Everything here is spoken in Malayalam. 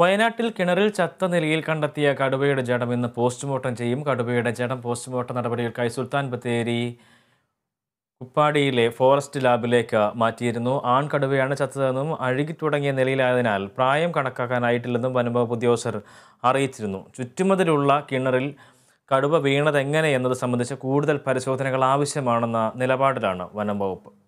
വയനാട്ടിൽ കിണറിൽ ചത്ത നിലയിൽ കണ്ടെത്തിയ കടുവയുടെ ജഡം ഇന്ന് പോസ്റ്റ്മോർട്ടം ചെയ്യും കടുവയുടെ ജഡം പോസ്റ്റ്മോർട്ടം നടപടികൾക്കായി സുൽത്താൻ ബത്തേരി കുപ്പാടിയിലെ ഫോറസ്റ്റ് ലാബിലേക്ക് മാറ്റിയിരുന്നു ആൺകടുവയാണ് ചത്തതെന്നും അഴുകി തുടങ്ങിയ നിലയിലായതിനാൽ പ്രായം കണക്കാക്കാനായിട്ടില്ലെന്നും വനംവകുപ്പ് ഉദ്യോഗസ്ഥർ അറിയിച്ചിരുന്നു ചുറ്റുമതിലുള്ള കിണറിൽ കടുവ വീണതെങ്ങനെ എന്നത് സംബന്ധിച്ച കൂടുതൽ പരിശോധനകൾ ആവശ്യമാണെന്ന നിലപാടിലാണ് വനം വകുപ്പ്